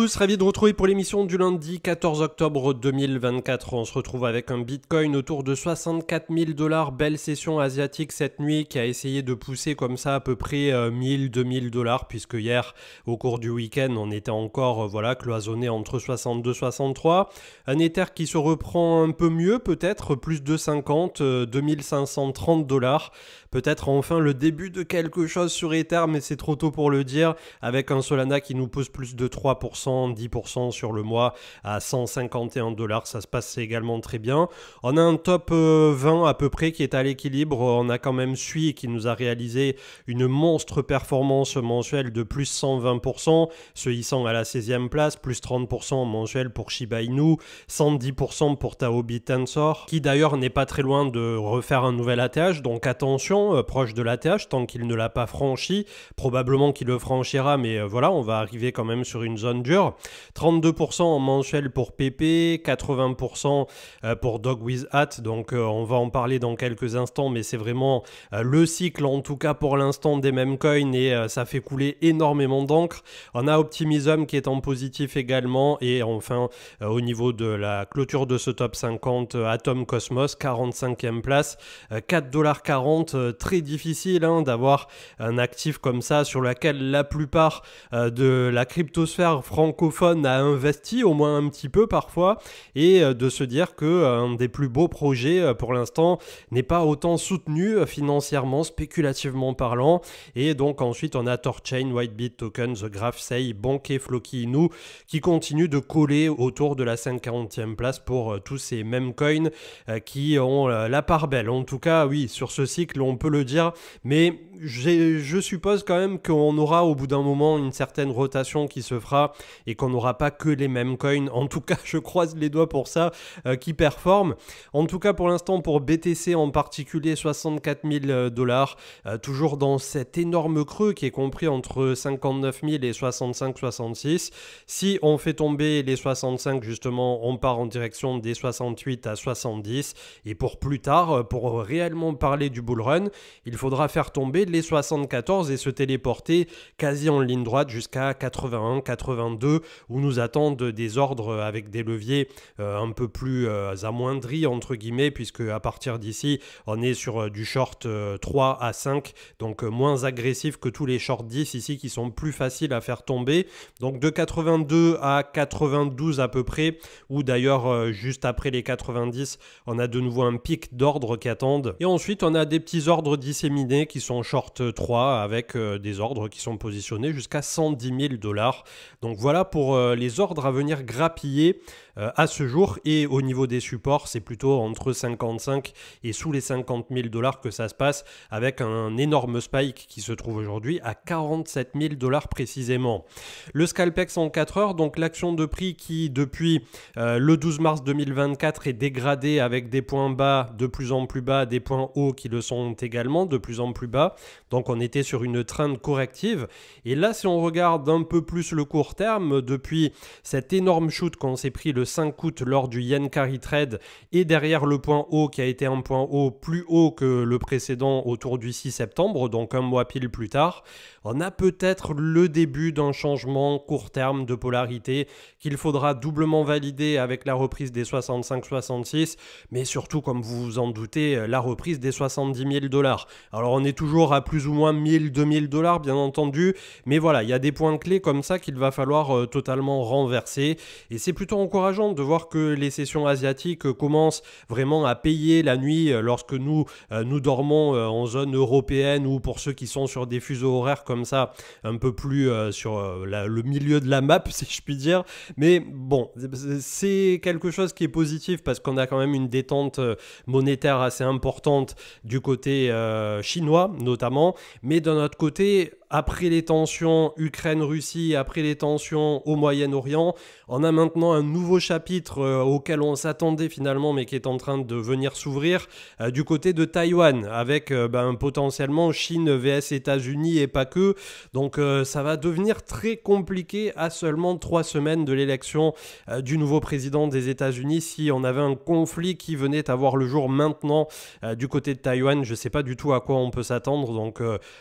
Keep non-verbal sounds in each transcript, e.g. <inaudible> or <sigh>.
tous, ravi de retrouver pour l'émission du lundi 14 octobre 2024. On se retrouve avec un Bitcoin autour de 64 000 dollars. Belle session asiatique cette nuit qui a essayé de pousser comme ça à peu près 1000, euh, 2000 dollars puisque hier, au cours du week-end, on était encore euh, voilà cloisonné entre 62, 63. Un Ether qui se reprend un peu mieux peut-être, plus de 50, 2530 euh, dollars peut-être enfin le début de quelque chose sur Ether, mais c'est trop tôt pour le dire, avec un Solana qui nous pousse plus de 3%, 10% sur le mois à 151 dollars, ça se passe également très bien. On a un top 20 euh, à peu près qui est à l'équilibre, on a quand même Sui qui nous a réalisé une monstre performance mensuelle de plus 120%, se hissant à la 16e place, plus 30% mensuel pour Shiba Inu, 110% pour Taobi Tensor, qui d'ailleurs n'est pas très loin de refaire un nouvel ATH, donc attention, euh, proche de la tant qu'il ne l'a pas franchi. Probablement qu'il le franchira, mais euh, voilà, on va arriver quand même sur une zone dure. 32% en mensuel pour PP, 80% euh, pour Dog with Hat, donc on va en parler dans quelques instants, mais c'est vraiment le cycle, en tout cas pour l'instant, des mêmes coins, et ça fait couler énormément d'encre. On a Optimism qui est en positif également, et enfin, au niveau de la clôture de ce top 50, Atom Cosmos, 45e place, 4,40$ euh, très difficile hein, d'avoir un actif comme ça sur lequel la plupart euh, de la cryptosphère francophone a investi, au moins un petit peu parfois, et euh, de se dire que un des plus beaux projets pour l'instant n'est pas autant soutenu financièrement, spéculativement parlant. Et donc ensuite on a Torchain, Whitebit Tokens, The Graph Banque Floki Inu qui continuent de coller autour de la 540e place pour tous ces mêmes coins qui ont la part belle. En tout cas, oui, sur ce cycle, on peut le dire, mais je suppose quand même qu'on aura au bout d'un moment une certaine rotation qui se fera et qu'on n'aura pas que les mêmes coins. En tout cas, <laughs> je croise les doigts pour ça, euh, qui performe, En tout cas, pour l'instant, pour BTC en particulier, 64 000 euh, dollars, euh, toujours dans cet énorme creux qui est compris entre 59 000 et 65-66. Si on fait tomber les 65, justement, on part en direction des 68 à 70. Et pour plus tard, pour réellement parler du bull run, il faudra faire tomber les 74 et se téléporter quasi en ligne droite jusqu'à 81, 82, où nous attendent des ordres avec des leviers euh, un peu plus euh, amoindris, entre guillemets, puisque à partir d'ici, on est sur euh, du short 3 à 5, donc moins agressif que tous les short 10 ici qui sont plus faciles à faire tomber. Donc de 82 à 92 à peu près, ou d'ailleurs juste après les 90, on a de nouveau un pic d'ordre qui attendent. Et ensuite, on a des petits ordres ordres disséminés qui sont short 3 avec euh, des ordres qui sont positionnés jusqu'à 110 000 dollars. Donc voilà pour euh, les ordres à venir grappiller euh, à ce jour. Et au niveau des supports, c'est plutôt entre 55 et sous les 50 000 dollars que ça se passe, avec un énorme spike qui se trouve aujourd'hui à 47 000 dollars précisément. Le Scalpex en 4 heures, donc l'action de prix qui depuis euh, le 12 mars 2024 est dégradée avec des points bas de plus en plus bas, des points hauts qui le sont également de plus en plus bas. Donc on était sur une trend corrective. Et là, si on regarde un peu plus le court terme, depuis cette énorme shoot qu'on s'est pris le 5 août lors du Yen Carry Trade et derrière le point haut qui a été un point haut plus haut que le précédent autour du 6 septembre, donc un mois pile plus tard, on a peut-être le début d'un changement court terme de polarité qu'il faudra doublement valider avec la reprise des 65-66, mais surtout, comme vous vous en doutez, la reprise des 70 000 dollars. Alors on est toujours à plus ou moins 1000-2000 dollars, bien entendu, mais voilà, il y a des points clés comme ça qu'il va falloir euh, totalement renverser, et c'est plutôt encourageant de voir que les sessions asiatiques euh, commencent vraiment à payer la nuit euh, lorsque nous, euh, nous dormons en zone européenne ou pour ceux qui sont sur des fuseaux horaires comme ça, un peu plus sur le milieu de la map, <laughs> si je puis dire. Mais bon, c'est quelque chose qui est positif parce qu'on a quand même une détente monétaire assez importante du côté chinois, notamment. Mais d'un autre côté, après les tensions Ukraine-Russie, après les tensions au Moyen-Orient, on a maintenant un nouveau chapitre euh, auquel on s'attendait finalement, mais qui est en train de venir s'ouvrir euh, du côté de Taïwan, avec euh, ben, potentiellement Chine vs États-Unis et pas que. Donc ça va devenir très compliqué à seulement trois semaines de l'élection du nouveau président des États-Unis. Si on avait un conflit qui venait à voir le jour maintenant du côté de Taïwan, je sais pas du tout à quoi on peut s'attendre. Donc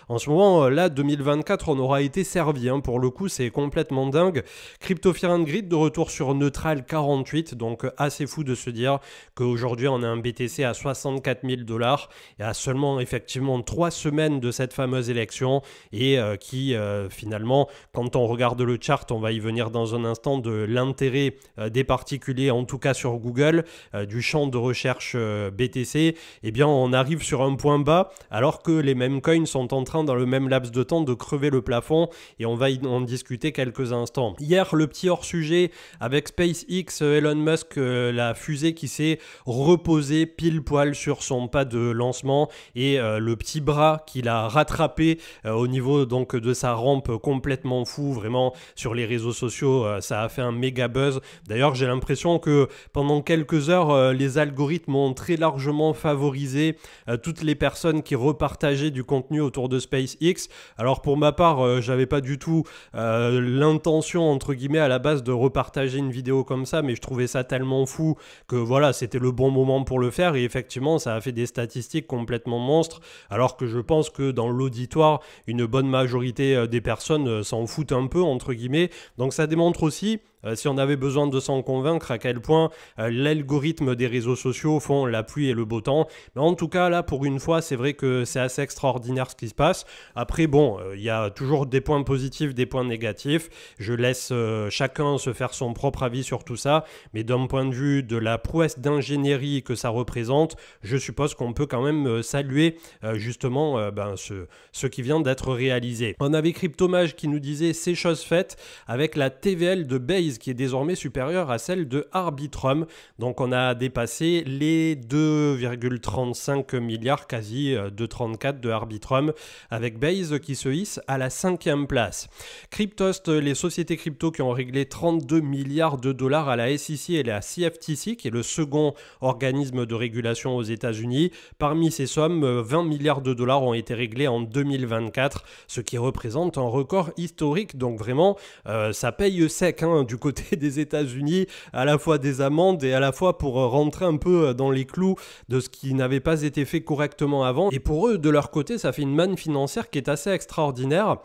en ce moment, là, 2024, on aura été servi. Hein. pour le coup, c'est complètement dingue. Crypto Grid de retour sur Neutral 48. Donc euh, assez fou de se dire qu'aujourd'hui on a un BTC à 64 000 dollars et à seulement effectivement trois semaines de cette fameuse élection et euh, qui euh, finalement quand on regarde le chart, on va y venir dans un instant de l'intérêt des particuliers en tout cas sur Google du champ de recherche BTC, eh bien on arrive sur un point bas alors que les mêmes coins sont en train dans le même laps de temps de crever le plafond et on va en discuter quelques instants. Hier le petit hors sujet avec SpaceX euh, Elon Musk, euh, la fusée qui s'est reposée pile poil sur son pas de lancement et euh, le petit bras qu'il a rattrapé au niveau donc de sa rampe complètement fou, vraiment sur les réseaux sociaux, ça a fait un méga buzz. D'ailleurs, j'ai l'impression que pendant quelques heures, les algorithmes ont très largement favorisé toutes les personnes qui repartageaient du contenu autour de SpaceX. Alors pour ma part, j'avais pas du tout l'intention entre guillemets à la base de repartager une vidéo comme ça, mais je trouvais ça tellement fou que voilà, c'était le bon moment pour le faire. Et effectivement, ça a fait des statistiques complètement monstres, alors que je pense que dans l'auditoire, une bonne majorité euh, des personnes euh, s'en foutent un peu, entre guillemets. Donc ça démontre aussi euh, si on avait besoin de s'en convaincre à quel point euh, l'algorithme des réseaux sociaux font la pluie et le beau temps. Mais en tout cas, là, pour une fois, c'est vrai que c'est assez extraordinaire ce qui se passe. Après, bon, euh, il y a toujours des points positifs, des points négatifs. Je laisse chacun se faire son propre avis sur tout ça. Mais d'un point de vue de la prouesse d'ingénierie que ça représente, je suppose qu'on peut quand même saluer justement ben, ce, ce qui vient d'être réalisé. On avait Cryptomage qui nous disait ces choses faites avec la TVL de Bayes qui est désormais supérieure à celle de Arbitrum. Donc on a dépassé les 2,35 milliards, quasi 2,34 euh, de Arbitrum, avec Base qui se hisse à la cinquième place. Cryptost, les sociétés crypto qui ont réglé 32 milliards de dollars à la SEC et la CFTC, qui est le second organisme de régulation aux États-Unis. Parmi ces sommes, 20 euh, milliards de dollars ont été réglés en 2024, ce qui représente un record historique. Donc vraiment, euh, ça paye sec hein, côté <laughs> des États-Unis, à la fois des amendes et à la fois pour euh, rentrer un peu euh, dans les clous de ce qui n'avait pas été fait correctement avant. Et pour eux, de leur côté, ça fait une manne financière qui est assez extraordinaire.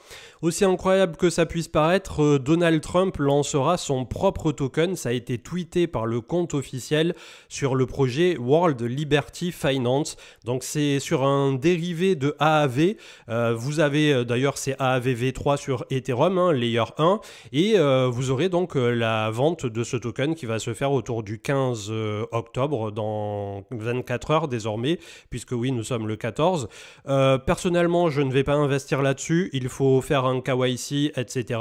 Aussi incroyable que ça puisse paraître, euh, Donald Trump lancera son propre token. Ça a été tweeté par le compte officiel sur le projet World Liberty Finance. Donc c'est sur un dérivé de AAV. vous avez d'ailleurs c'est AAVv3 sur Ethereum, hein, layer 1. Et vous aurez donc euh, la vente de ce token qui va se faire autour du 15 euh, octobre, dans 24 heures désormais, puisque oui, nous sommes le 14. Euh, personnellement, je ne vais pas investir là-dessus. Il faut faire un KYC, etc.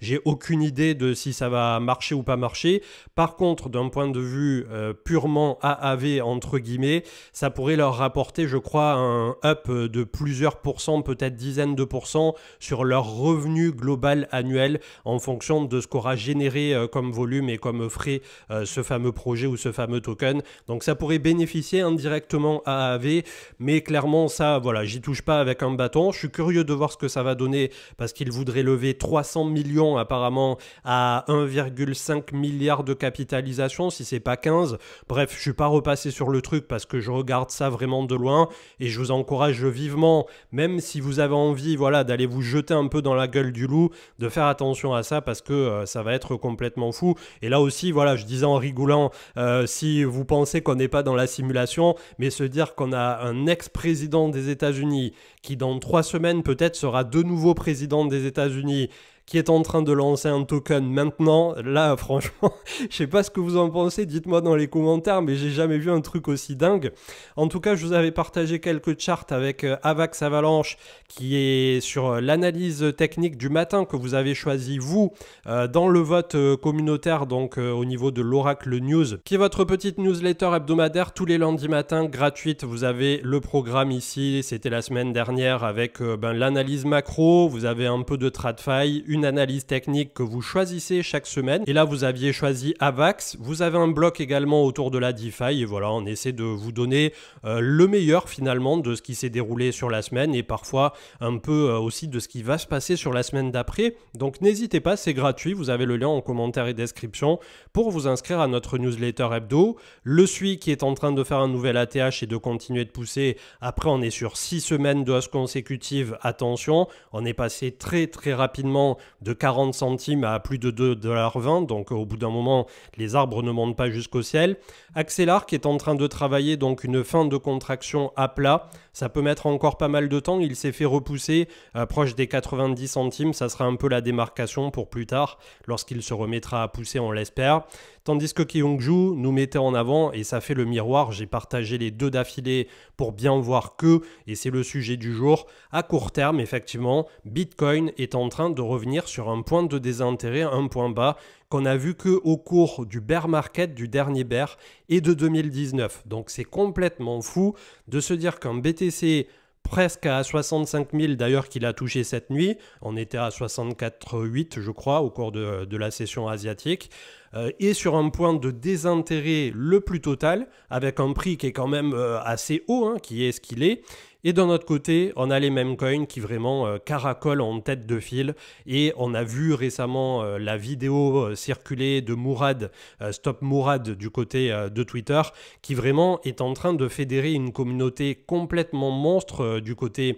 J'ai aucune idée de si ça va marcher ou pas marcher. Par contre, d'un point de vue purement AAV, entre guillemets, ça pourrait leur rapporter, je crois, un up de plusieurs pourcents, peut-être dizaines de pourcents, sur leur revenu global annuel en fonction de ce qu'aura généré euh, comme volume et comme frais euh, ce fameux projet ou ce fameux token. Donc ça pourrait bénéficier indirectement à AV mais clairement ça, voilà, j'y touche pas avec un bâton. Je suis curieux de voir ce que ça va donner parce qu'il voudrait lever 300 millions apparemment à 1,5 milliard de capitalisation, si c'est pas 15. Bref, je suis pas repassé sur le truc parce que je regarde ça vraiment de loin et je vous encourage vivement, même si vous avez envie, voilà, d'aller vous jeter un peu dans la gueule du loup, de faire attention à ça parce que euh, ça va être complètement fou Et là aussi, voilà, je disais en rigolant, euh, si vous pensez qu'on n'est pas dans la simulation, mais se dire qu'on a un ex-président des États-Unis qui, dans trois semaines, peut-être sera de nouveau président des États-Unis qui est en train de lancer un token maintenant. Là, <laughs> franchement, je sais pas ce que vous en pensez, dites-moi dans les commentaires, mais j'ai jamais vu un truc aussi dingue. En tout cas, je vous avais partagé quelques charts avec euh, Avax Avalanche, qui est sur euh, l'analyse technique du matin que vous avez choisi, vous, euh, dans le vote communautaire, donc au niveau de l'Oracle News, qui est votre petite newsletter hebdomadaire tous les lundis matins gratuite. Vous avez le programme ici, c'était la semaine dernière avec ben, l'analyse macro, vous avez un peu de faille une analyse technique que vous choisissez chaque semaine. Et là, vous aviez choisi AVAX. Vous avez un bloc également autour de la DeFi. Et voilà, on essaie de vous donner euh, le meilleur finalement de ce qui s'est déroulé sur la semaine et parfois un peu euh, aussi de ce qui va se passer sur la semaine d'après. Donc n'hésitez pas, c'est gratuit. Vous avez le lien en commentaire et description pour vous inscrire à notre newsletter hebdo. Le SUI qui est en train de faire un nouvel ATH et de continuer de pousser. Après, on est sur six semaines de hausse consécutive. Attention, on est passé très très rapidement de 40 centimes à plus de 2,20$. Donc au bout d'un moment, les arbres ne montent pas jusqu'au ciel. Axelar qui est en train de travailler donc une fin de contraction à plat ça peut mettre encore pas mal de temps. Il s'est fait repousser euh, proche des 90 centimes. Ça sera un peu la démarcation pour plus tard, lorsqu'il se remettra à pousser, on l'espère. Tandis que Kyungju nous mettait en avant, et ça fait le miroir, j'ai partagé les deux d'affilée pour bien voir que, et c'est le sujet du jour, à court terme, effectivement, Bitcoin est en train de revenir sur un point de désintérêt, un point bas, qu'on a vu au cours du bear market, du dernier bear et de 2019. Donc c'est complètement fou de se dire qu'un BTC presque à 65 000 d'ailleurs qu'il a touché cette nuit. On était à 64,8 je crois au cours de, la session asiatique. Euh, est et sur un point de désintérêt le plus total, avec un prix qui est quand même euh, assez haut, hein, qui est ce qu'il est. Et d'un autre côté, on a les même qui vraiment euh, caracolent en tête de file. Et on a vu récemment euh, la vidéo euh, circuler de Mourad, Stop Mourad du côté de Twitter, qui vraiment est en train de fédérer une communauté complètement monstre du côté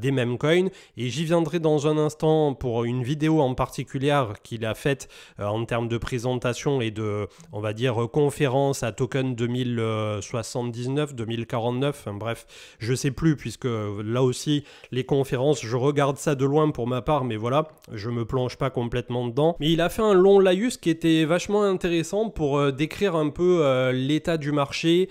des mêmes Et j'y viendrai dans un instant pour une vidéo en particulier qu'il a faite en termes de présentation et de, on va dire, conférence à token 2079, 2049, bref, je ne sais plus puisque euh, là aussi, les conférences, je regarde ça de loin pour ma part, mais voilà, je me plonge pas complètement dedans. Mais il a fait un long laïus qui était vachement intéressant pour euh, décrire un peu euh, l'état du marché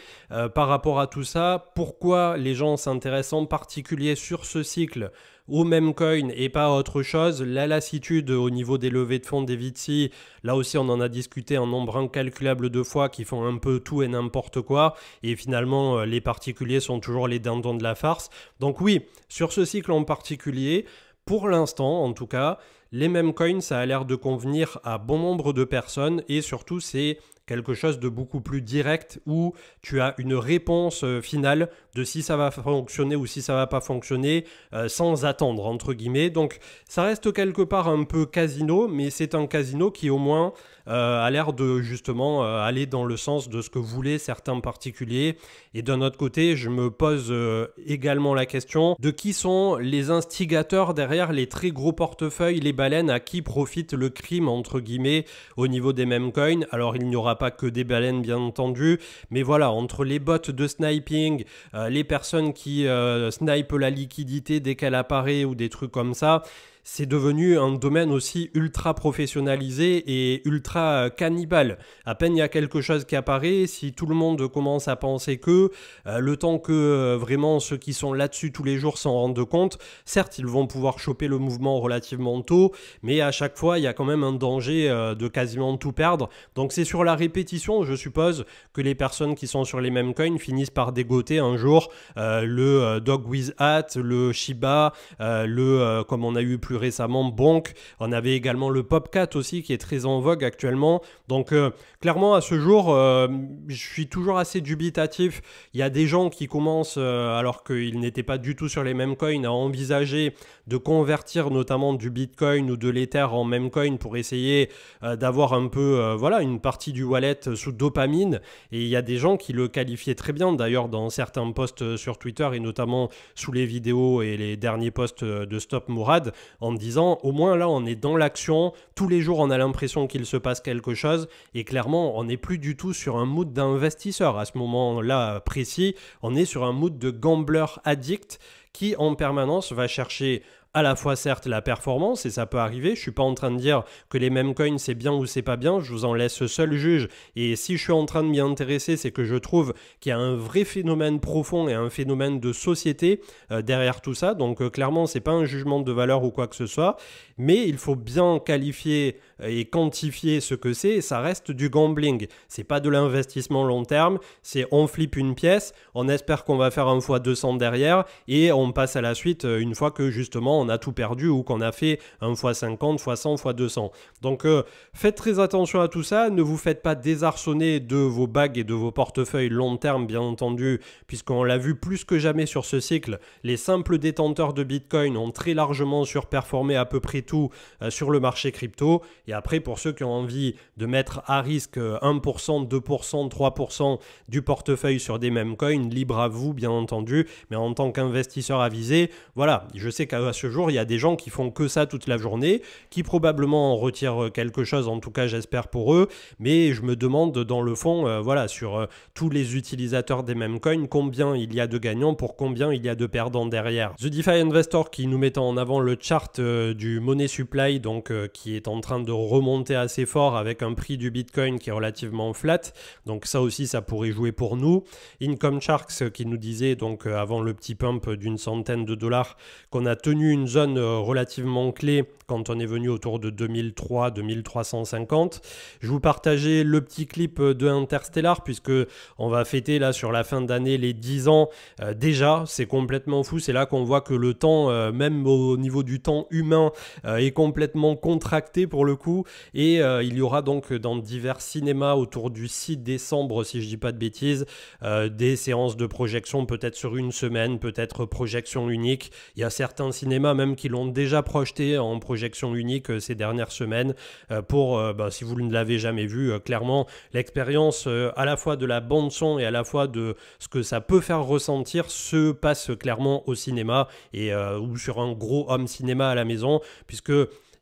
par rapport à tout ça, pourquoi les gens s'intéressent en particulier sur ce cycle au même coin et pas autre chose. La lassitude au niveau des levées de fonds des Vitsi, là aussi on en a discuté un nombre incalculable de fois qui font un peu tout et n'importe quoi. Et finalement, euh, les particuliers sont toujours les dindons de la farce. Donc oui, sur ce cycle en particulier, pour l'instant en tout cas, les mêmes coins, ça a l'air de convenir à bon nombre de personnes et surtout c'est quelque chose de beaucoup plus direct où tu as une réponse euh, finale de si ça va fonctionner ou si ça va pas fonctionner euh, sans attendre entre guillemets. Donc ça reste quelque part un peu casino, mais c'est un casino qui au moins euh, a l'air de justement euh, aller dans le sens de ce que voulaient certains particuliers. Et d'un autre côté, je me pose euh, également la question de qui sont les instigateurs derrière les très gros portefeuilles, les baleines, à qui profite le crime, entre guillemets, au niveau des mêmes coins. Alors il n'y aura pas que des baleines, bien entendu, mais voilà, entre les bots de sniping, les personnes qui snipent la liquidité dès qu'elle apparaît ou des trucs comme ça, c'est devenu un domaine aussi ultra professionnalisé et ultra euh, cannibale. À peine il y a quelque chose qui apparaît, si tout le monde commence à penser que, euh, le temps que euh, vraiment ceux qui sont là-dessus tous les jours s'en rendent compte, certes, ils vont pouvoir choper le mouvement relativement tôt, mais à chaque fois, il y a quand même un danger de quasiment tout perdre. Donc c'est sur la répétition, je suppose, que les personnes qui sont sur les mêmes coins finissent par dégoter un jour le Dog with Hat, le Shiba, le, comme on a eu plus récemment Bonk. On avait également le Popcat aussi qui est très en vogue actuellement. Donc euh, clairement à ce jour, euh, je suis toujours assez dubitatif. Il y a des gens qui commencent euh, alors qu'ils n'étaient pas du tout sur les mêmes coins à envisager de convertir notamment du Bitcoin ou de l'Ether en même coin pour essayer d'avoir un peu voilà une partie du wallet sous dopamine. Et il y a des gens qui le qualifiaient très bien d'ailleurs dans certains posts sur Twitter et notamment sous les vidéos et les derniers posts de Stop Mourad en disant au moins là on est dans l'action, tous les jours on a l'impression qu'il se passe quelque chose et clairement on n'est plus du tout sur un mood d'investisseur à ce moment-là précis, on est sur un mood de gambler addict qui en permanence va chercher à la fois certes la performance, et ça peut arriver, je suis pas en train de dire que les mêmes coins c'est bien ou c'est pas bien, je vous en laisse seul juge, et si je suis en train de m'y intéresser, c'est que je trouve qu'il y a un vrai phénomène profond et un phénomène de société euh, derrière tout ça, donc euh, clairement c'est pas un jugement de valeur ou quoi que ce soit, mais il faut bien qualifier euh, et quantifier ce que c'est, ça reste du gambling, c'est pas de l'investissement long terme, c'est on flippe une pièce, on espère qu'on va faire un fois 200 derrière, et on passe à la suite une fois que justement a tout perdu ou qu'on a fait 1 x 50, x 100, x 200. Donc euh, faites très attention à tout ça, ne vous faites pas désarçonner de vos bagues et de vos portefeuilles long terme bien entendu, puisqu'on l'a vu plus que jamais sur ce cycle, les simples détenteurs de Bitcoin ont très largement surperformé à peu près tout euh, sur le marché crypto. Et après pour ceux qui ont envie de mettre à risque 1%, 2%, 3% du portefeuille sur des mêmes coins, libre à vous bien entendu, mais en tant qu'investisseur avisé, voilà, je sais qu'à ce jour, il y a des gens qui font que ça toute la journée, qui probablement en retirent euh, quelque chose, en tout cas j'espère pour eux, mais je me demande dans le fond, euh, voilà, sur euh, tous les utilisateurs des mêmes coins, combien il y a de gagnants pour combien il y a de perdants derrière. The DeFi Investor qui nous met en avant le chart du money supply, donc qui est en train de remonter assez fort avec un prix du Bitcoin qui est relativement flat, donc ça aussi ça pourrait jouer pour nous. Income Sharks qui nous disait donc avant le petit pump d'une centaine de dollars qu'on a tenu une zone euh, relativement clé quand on est venu autour de 2003, 2350. Je vous partageais le petit clip euh, de Interstellar puisque on va fêter là sur la fin d'année les 10 ans euh, déjà. C'est complètement fou. C'est là qu'on voit que le temps, même au niveau du temps humain, est complètement contracté pour le coup. Et il y aura donc dans divers cinémas autour du 6 décembre, si je dis pas de bêtises, des séances de projection peut-être sur une semaine, peut-être projection unique. Il y a certains cinémas même qui l'ont déjà projeté en projection unique euh, ces dernières semaines. Euh, pour, euh, bah, si vous ne l'avez jamais vu, clairement, l'expérience à la fois de la bande son et à la fois de ce que ça peut faire ressentir se passe clairement au cinéma et ou sur un gros homme cinéma à la maison, puisque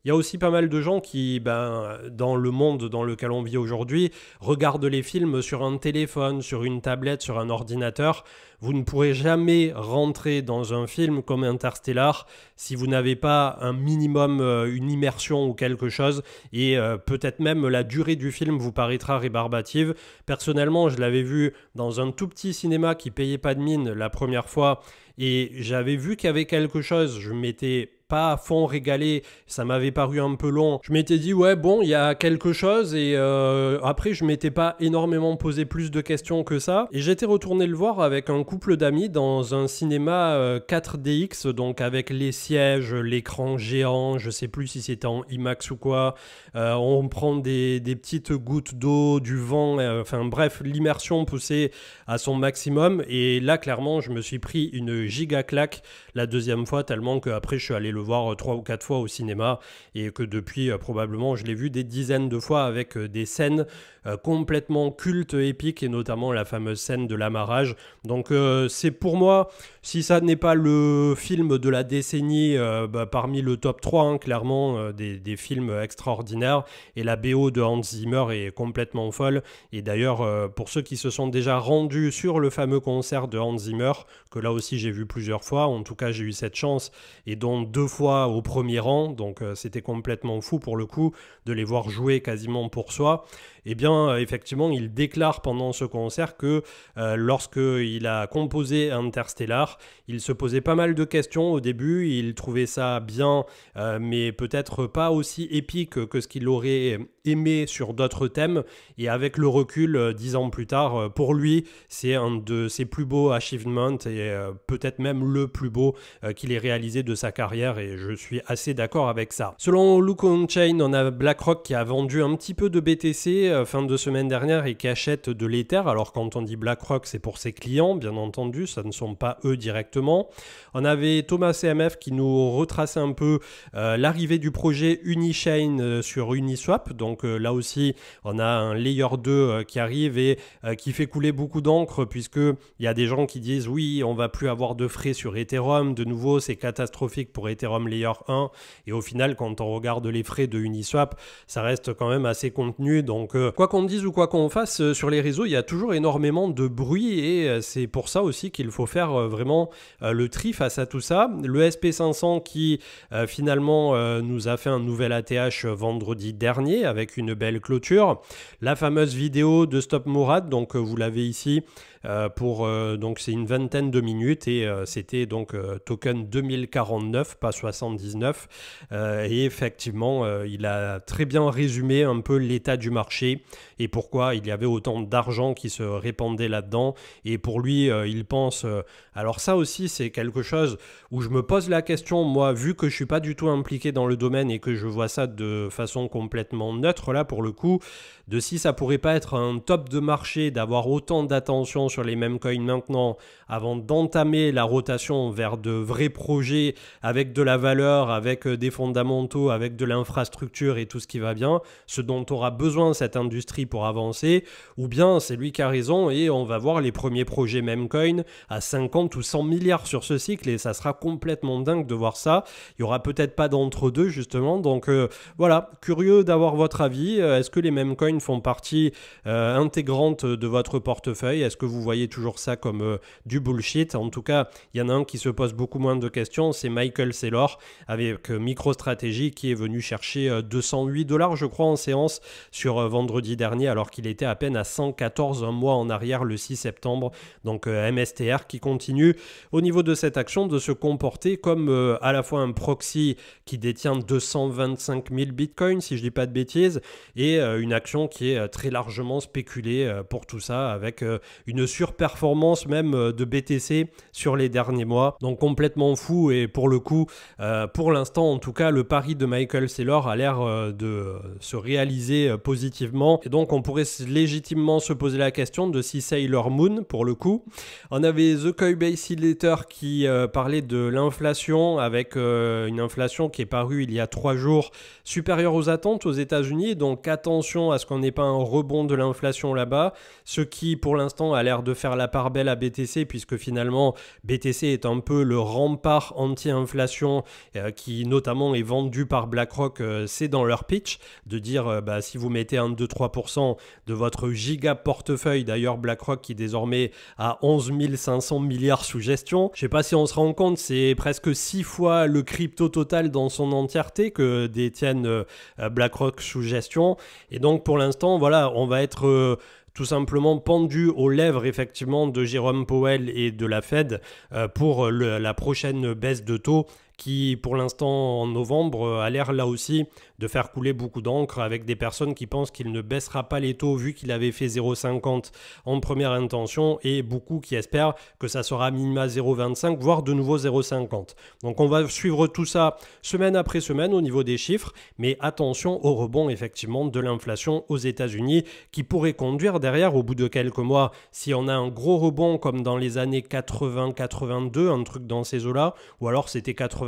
il y a aussi pas mal de gens qui, ben, dans le monde dans lequel on vit aujourd'hui, regardent les films sur un téléphone, sur une tablette, sur un ordinateur. Vous ne pourrez jamais rentrer dans un film comme Interstellar si vous n'avez pas un minimum, euh, une immersion ou quelque chose. Et euh, peut-être même la durée du film vous paraîtra rébarbative. Personnellement, je l'avais vu dans un tout petit cinéma qui payait pas de mine la première fois. Et j'avais vu qu'il y avait quelque chose. Je m'étais pas à fond régalé, ça m'avait paru un peu long. Je m'étais dit ouais bon il y a quelque chose et euh, après je m'étais pas énormément posé plus de questions que ça et j'étais retourné le voir avec un couple d'amis dans un cinéma 4DX, euh, donc avec les sièges, l'écran géant, je sais plus si c'était en IMAX ou quoi. Euh, on prend des, des petites gouttes d'eau, du vent, euh, enfin bref, l'immersion poussée à son maximum. Et là, clairement, je me suis pris une giga claque la deuxième fois, tellement qu'après, je suis allé le voir trois ou quatre fois au cinéma et que depuis, probablement, je l'ai vu des dizaines de fois avec des scènes euh, complètement culte, épique, et notamment la fameuse scène de l'amarrage. Donc euh, c'est pour moi si ça n'est pas le film de la décennie, euh, bah, parmi le top 3, hein, clairement, euh, des, films extraordinaires, et la BO de Hans Zimmer est complètement folle. Et d'ailleurs, euh, pour ceux qui se sont déjà rendus sur le fameux concert de Hans Zimmer, que là aussi j'ai vu plusieurs fois, en tout cas j'ai eu cette chance, et dont deux fois au premier rang, donc c'était complètement fou pour le coup de les voir jouer quasiment pour soi, et eh bien effectivement, il déclare pendant ce concert que lorsque il a composé Interstellar, alors il se posait pas mal de questions au début, il trouvait ça bien, euh, mais peut-être pas aussi épique que ce qu'il aurait aimé sur d'autres thèmes. Et avec le recul, euh, dix ans plus tard, euh, pour lui, c'est un de ses plus beaux achievements et peut-être même le plus beau qu'il ait réalisé de sa carrière. Et je suis assez d'accord avec ça. Selon Look on Chain, on a BlackRock qui a vendu un petit peu de BTC fin de semaine dernière et qui achète de l'Ether. Alors quand on dit BlackRock, c'est pour ses clients, bien entendu, ça ne sont pas eux directement on avait Thomas CMF qui nous retraçait un peu euh, l'arrivée du projet Unichain euh, sur Uniswap. Donc euh, là aussi, on a un layer 2 qui arrive et qui fait couler beaucoup d'encre puisque il y a des gens qui disent oui, on va plus avoir de frais sur Ethereum. De nouveau, c'est catastrophique pour Ethereum layer 1. Et au final, quand on regarde les frais de Uniswap, ça reste quand même assez contenu. Donc quoi qu'on dise ou quoi qu'on fasse sur les réseaux, il y a toujours énormément de bruit et c'est pour ça aussi qu'il faut faire vraiment euh, le tri face à tout ça. Le SP500 qui euh, finalement euh, nous a fait un nouvel ATH vendredi dernier avec une belle clôture. La fameuse vidéo de Stop Morat, donc vous l'avez ici, euh, pour euh, donc c'est une vingtaine de minutes et euh, c'était donc token 2049 pas 79 et effectivement il a très bien résumé un peu l'état du marché et pourquoi il y avait autant d'argent qui se répandait là-dedans et pour lui il pense alors ça aussi c'est quelque chose où je me pose la question moi vu que je suis pas du tout impliqué dans le domaine et que je vois ça de façon complètement neutre là pour le coup de si ça pourrait pas être un top de marché d'avoir autant d'attention sur les mêmes coins maintenant avant d'entamer la rotation vers de vrais projets avec de la valeur, avec euh, des fondamentaux, avec de l'infrastructure et tout ce qui va bien, ce dont aura besoin cette industrie pour avancer, ou bien c'est lui qui a raison et on va voir les premiers projets coins à 50 ou 100 milliards sur ce cycle et ça sera complètement dingue de voir ça. Il y aura peut-être pas d'entre-deux justement, donc euh, voilà, curieux d'avoir votre avis. Euh, est-ce que les coins font partie intégrante de votre portefeuille Est-ce que vous vous voyez toujours ça comme euh, du bullshit. En tout cas, il y en a un qui se pose beaucoup moins de questions, c'est Michael Saylor avec euh, MicroStrategy qui est venu chercher 208 euh, dollars, je crois, en séance sur vendredi dernier, alors qu'il était à peine à 114 un mois en arrière le 6 septembre. Donc MSTR qui continue au niveau de cette action de se comporter comme à la fois un proxy qui détient 225 000 bitcoins, si je dis pas de bêtises, et une action qui est très largement spéculée pour tout ça avec une surperformance même euh, de BTC sur les derniers mois. Donc complètement fou et pour le coup, euh, pour l'instant en tout cas, le pari de Michael Saylor a l'air euh, de se réaliser positivement. Et donc on pourrait légitimement se poser la question de si Saylor Moon, pour le coup, on avait The Coinbase Basie qui parlait de l'inflation avec une inflation qui est parue il y a trois jours supérieure aux attentes aux États-Unis. Donc attention à ce qu'on n'ait pas un rebond de l'inflation là-bas, ce qui pour l'instant a l'air de faire la part belle à BTC puisque finalement BTC est un peu le rempart anti-inflation euh, qui notamment est vendu par BlackRock, euh, c'est dans leur pitch de dire euh, bah, si vous mettez un 2, 3% de votre giga portefeuille, d'ailleurs BlackRock qui désormais a 11 500 milliards sous gestion, je sais pas si on se rend compte, c'est presque 6 fois le crypto total dans son entièreté que détiennent BlackRock sous gestion et donc pour l'instant voilà on va être tout simplement pendu aux lèvres effectivement de Jérôme Powell et de la Fed euh, pour la prochaine baisse de taux qui pour l'instant en novembre euh, a l'air là aussi de faire couler beaucoup d'encre avec des personnes qui pensent qu'il ne baissera pas les taux vu qu'il avait fait 0,50 en première intention et beaucoup qui espèrent que ça sera minima 0,25 voire de nouveau 0,50. Donc on va suivre tout ça semaine après semaine au niveau des chiffres mais attention au rebond effectivement de l'inflation aux États-Unis qui pourrait conduire derrière au bout de quelques mois si on a un gros rebond comme dans les années 80-82 un truc dans ces eaux-là ou alors c'était 80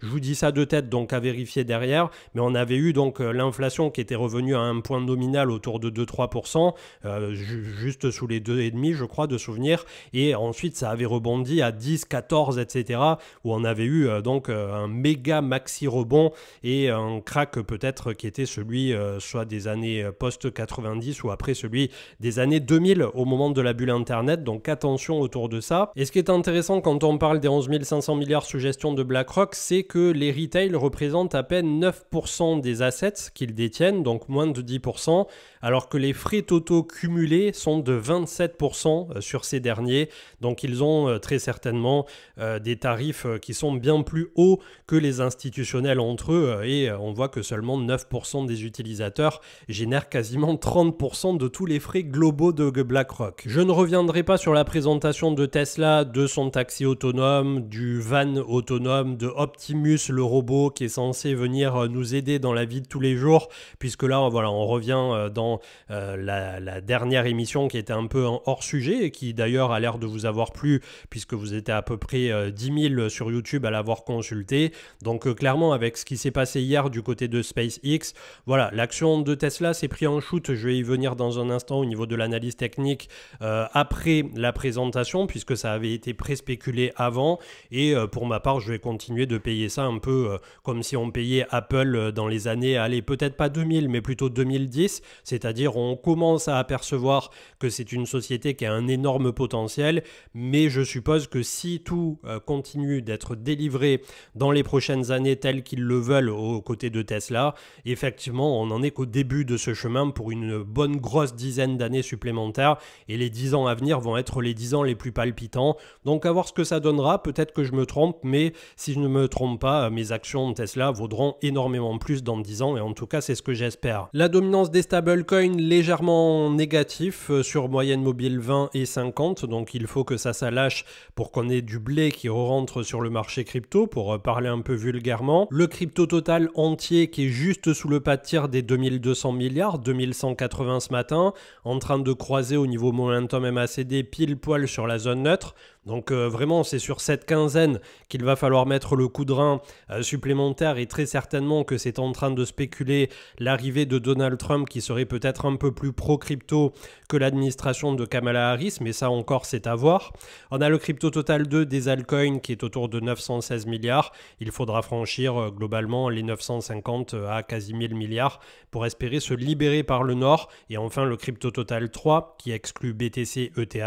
je vous dis ça de tête, donc à vérifier derrière. Mais on avait eu donc euh, l'inflation qui était revenue à un point nominal autour de 2-3%, euh, juste sous les 2,5, je crois, de souvenir. Et ensuite, ça avait rebondi à 10, 14, etc. Où on avait eu euh, donc un méga maxi rebond et un crack peut-être qui était celui soit des années post-90 ou après celui des années 2000 au moment de la bulle Internet. Donc attention autour de ça. Et ce qui est intéressant quand on parle des 11 500 milliards suggestions de BlackRock, c'est que les retail représentent à peine 9% des assets qu'ils détiennent, donc moins de 10%, alors que les frais totaux cumulés sont de 27% euh, sur ces derniers. Donc ils ont euh, très certainement euh, des tarifs qui sont bien plus hauts que les institutionnels entre eux, et on voit que seulement 9% des utilisateurs génèrent quasiment 30% de tous les frais globaux de BlackRock. Je ne reviendrai pas sur la présentation de Tesla, de son taxi autonome, du van autonome, de Optimus, le robot qui est censé venir euh, nous aider dans la vie de tous les jours, puisque là, voilà, on revient euh, dans euh, la, dernière émission qui était un peu hors sujet et qui d'ailleurs a l'air de vous avoir plu, puisque vous étiez à peu près 10 000 sur YouTube à l'avoir consulté. Donc clairement, avec ce qui s'est passé hier du côté de SpaceX, voilà, l'action de Tesla s'est pris en shoot. Je vais y venir dans un instant au niveau de l'analyse technique après la présentation, puisque ça avait été pré-spéculé avant. Et pour ma part, je vais continuer de payer ça un peu euh, comme si on payait Apple euh, dans les années, allez, peut-être pas 2000, mais plutôt 2010, c'est-à-dire on commence à apercevoir que c'est une société qui a un énorme potentiel, mais je suppose que si tout euh, continue d'être délivré dans les prochaines années tel qu'ils le veulent aux côtés de Tesla, effectivement, on n'en est qu'au début de ce chemin pour une bonne grosse dizaine d'années supplémentaires, et les 10 ans à venir vont être les 10 ans les plus palpitants. Donc à voir ce que ça donnera, peut-être que je me trompe, mais si je ne me trompe pas, euh, mes actions Tesla vaudront énormément plus dans 10 ans et en tout cas c'est ce que j'espère. La dominance des stablecoins légèrement négatif euh, sur moyenne mobile 20 et 50, donc il faut que ça s'allâche pour qu'on ait du blé qui rentre sur le marché crypto pour euh, parler un peu vulgairement. Le crypto total entier qui est juste sous le pas de tir des 2200 milliards, 2180 ce matin, en train de croiser au niveau momentum MACD pile poil sur la zone neutre. Donc euh, vraiment, c'est sur cette quinzaine qu'il va falloir mettre le coup de rein euh, supplémentaire et très certainement que c'est en train de spéculer l'arrivée de Donald Trump qui serait peut-être un peu plus pro-crypto que l'administration de Kamala Harris, mais ça encore c'est à voir. On a le crypto total 2 des altcoins qui est autour de 916 milliards. Il faudra franchir euh, globalement les 950 à quasi 1000 milliards pour espérer se libérer par le nord. Et enfin le crypto total 3 qui exclut BTC, ETH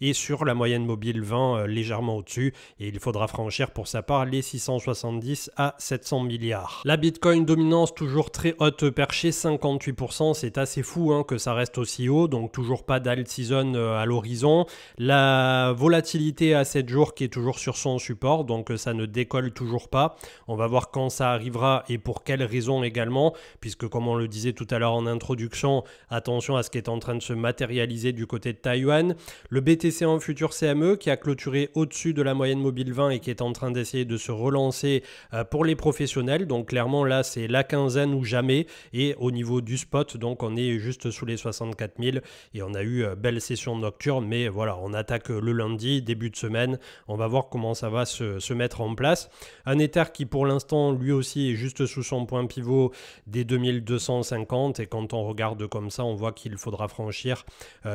et sur la moyenne mobile 20 euh, légèrement au-dessus et il faudra franchir pour sa part les 670 à 700 milliards. La Bitcoin dominance toujours très haute perché 58%, c'est assez fou hein, que ça reste aussi haut, donc toujours pas d'alt season euh, à l'horizon. La volatilité à 7 jours qui est toujours sur son support, donc euh, ça ne décolle toujours pas. On va voir quand ça arrivera et pour quelles raisons également, puisque comme on le disait tout à l'heure en introduction, attention à ce qui est en train de se matérialiser du côté de Taïwan. Le BTC en futur CME qui a clôturé au-dessus de la moyenne mobile 20 et qui est en train d'essayer de se relancer euh, pour les professionnels. Donc clairement là c'est la quinzaine ou jamais et au niveau du spot donc on est juste sous les 64 000 et on a eu euh, belle session nocturne mais voilà on attaque euh, le lundi début de semaine on va voir comment ça va se, se mettre en place. Un Ether qui pour l'instant lui aussi est juste sous son point pivot des 2250 et quand on regarde comme ça on voit qu'il faudra franchir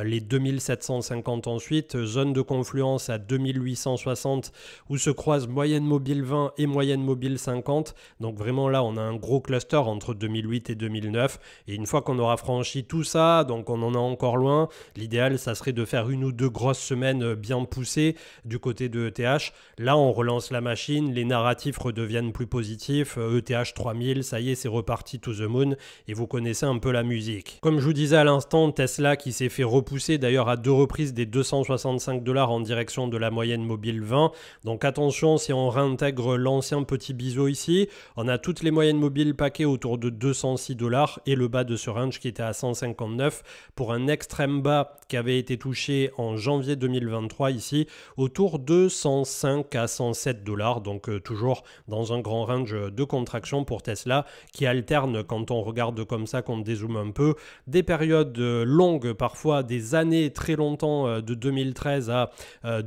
les 2750 ensuite zone de confluence à 2860 où se croisent moyenne mobile 20 et moyenne mobile 50. Donc vraiment là, on a un gros cluster entre 2008 et 2009. Et une fois qu'on aura franchi tout ça, donc on en a encore loin, l'idéal, ça serait de faire une ou deux grosses semaines euh, bien poussées du côté de ETH. Là, on relance la machine, les narratifs redeviennent plus positifs. ETH 3000, e ça y est, c'est reparti to the moon. Et vous connaissez un peu la musique. Comme je vous disais à l'instant, Tesla qui s'est fait repousser d'ailleurs à deux reprises des 265 dollars en direction de la moyenne mobile 20. Donc attention si on réintègre l'ancien petit biseau ici, on a toutes les moyennes mobiles paquées autour de 206 dollars et le bas de ce range qui était à 159 pour un extrême bas qui avait été touché en janvier 2023 ici autour de 105 à 107 dollars. Donc euh, toujours dans un grand range de contraction pour Tesla qui alterne quand on regarde comme ça, qu'on dézoome un peu, des périodes euh, longues parfois, des années très longtemps euh, de 2013 à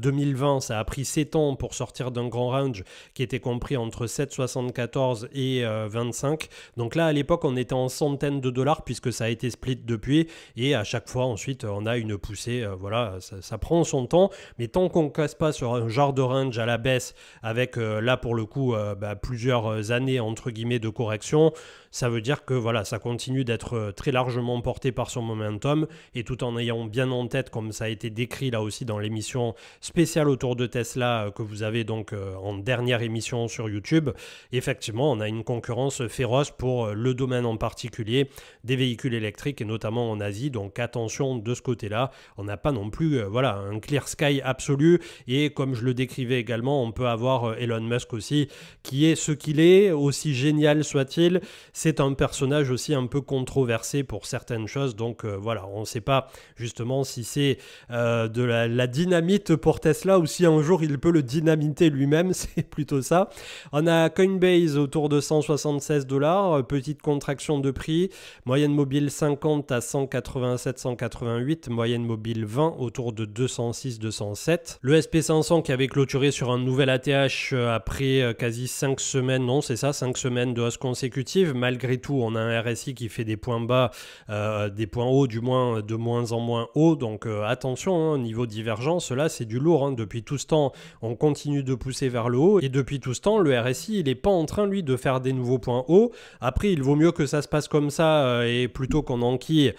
2020, ça a pris 7 ans pour sortir d'un grand range qui était compris entre 7,74 et 25. Euh, Donc là, à l'époque, on était en centaines de dollars puisque ça a été split depuis. Et à chaque fois, ensuite, on a une poussée. Euh, voilà, ça, prend son temps. Mais tant qu'on casse pas sur un genre de range à la baisse avec, euh, là, pour le coup, bah, plusieurs années, entre guillemets, de correction, ça veut dire que voilà, ça continue d'être euh, très largement porté par son momentum et tout en ayant bien en tête, comme ça a été décrit là aussi dans l'émission spéciale autour de Tesla euh, que vous avez donc euh, en dernière émission sur YouTube, effectivement, on a une concurrence féroce pour le domaine en particulier des véhicules électriques et notamment en Asie. Donc attention de ce côté-là, on n'a pas non plus voilà un clear sky absolu et comme je le décrivais également, on peut avoir Elon Musk aussi qui est ce qu'il est, aussi génial soit-il c'est un personnage aussi un peu controversé pour certaines choses, donc euh, voilà, on ne sait pas justement si c'est euh, de la, dynamite pour Tesla ou si un jour il peut le dynamiter lui-même, <laughs> c'est plutôt ça. On a Coinbase autour de 176 dollars, euh, petite contraction de prix, moyenne mobile 50 à 187, 188, moyenne mobile 20 autour de 206, 207. Le SP500 qui avait clôturé sur un nouvel ATH après quasi 5 semaines, non c'est ça, 5 semaines de hausse consécutive, malgré tout, on a un RSI qui fait des points bas, euh, des points hauts, du moins euh, de moins en moins hauts. Donc euh, attention, au hein, niveau divergence, là c'est du lourd. Hein. Depuis tout ce temps, on continue de pousser vers le haut. Et depuis tout ce temps, le RSI, il n'est pas en train, lui, de faire des nouveaux points hauts. Après, il vaut mieux que ça se passe comme ça et plutôt qu'on enquille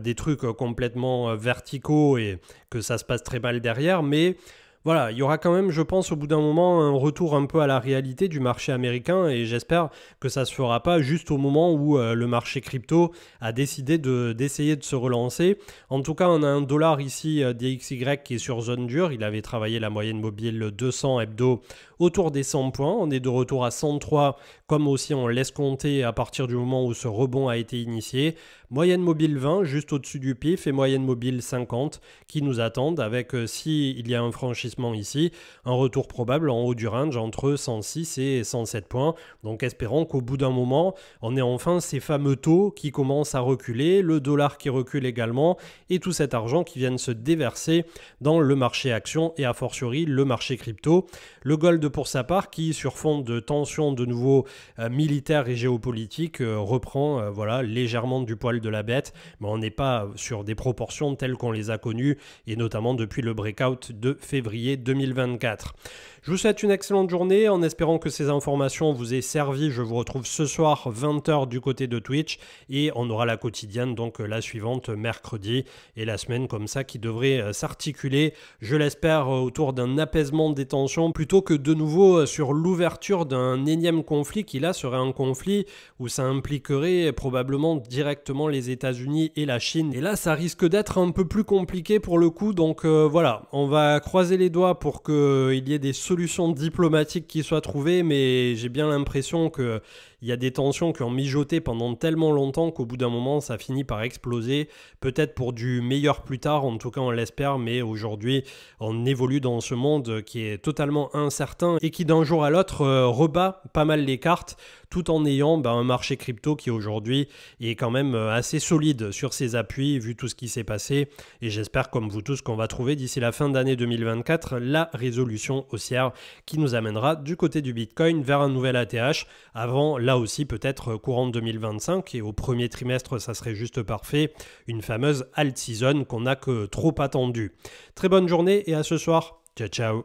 des trucs complètement verticaux et que ça se passe très mal derrière. Mais voilà, il y aura quand même, je pense, au bout d'un moment, un retour un peu à la réalité du marché américain et j'espère que ça se fera pas juste au moment où euh, le marché crypto a décidé d'essayer de, se relancer. En tout cas, on a un dollar ici euh, DXY qui est sur zone dure. Il avait travaillé la moyenne mobile 200 hebdo autour des 100 points. On est de retour à 103, comme aussi on laisse compter à partir du moment où ce rebond a été initié. Moyenne mobile 20, juste au-dessus du pif, et moyenne mobile 50 qui nous attendent avec, euh, si il y a un franchissement ici, un retour probable en haut du range entre 106 et 107 points. Donc espérons qu'au bout d'un moment, on ait enfin ces fameux taux qui commencent à reculer, le dollar qui recule également, et tout cet argent qui vient se déverser dans le marché action et a fortiori le marché crypto. Le gold pour sa part, qui, sur fond de tensions de nouveau euh, militaires et géopolitiques, euh, reprend euh, voilà, légèrement du poil de la bête, mais on n'est pas sur des proportions telles qu'on les a connues, et notamment depuis le breakout de février 2024. Je vous souhaite une excellente journée en espérant que ces informations vous aient servi. Je vous retrouve ce soir 20h du côté de Twitch et on aura la quotidienne donc euh, la suivante euh, mercredi et la semaine comme ça qui devrait euh, s'articuler, je l'espère, autour d'un apaisement des tensions plutôt que de nouveau sur l'ouverture d'un énième conflit qui là serait un conflit où ça impliquerait probablement directement les États-Unis et la Chine. Et là ça risque d'être un peu plus compliqué pour le coup donc voilà, on va croiser les doigts pour qu'il y ait des solution diplomatique qui soit trouvée, mais j'ai bien l'impression que il y a des tensions qui ont mijoté pendant tellement longtemps qu'au bout d'un moment, ça finit par exploser. Peut-être pour du meilleur plus tard, en tout cas on l'espère, mais aujourd'hui, on évolue dans ce monde qui est totalement incertain et qui d'un jour à l'autre euh, rebat pas mal les cartes tout en ayant bah, un marché crypto qui aujourd'hui est quand même euh, assez solide sur ses appuis vu tout ce qui s'est passé et j'espère comme vous tous qu'on va trouver d'ici la fin d'année 2024 la résolution haussière qui nous amènera du côté du Bitcoin vers un nouvel ATH avant la là aussi peut-être euh, courant 2025 et au premier trimestre ça serait juste parfait, une fameuse alt season qu'on n'a que trop attendue. Très bonne journée et à ce soir. Ciao ciao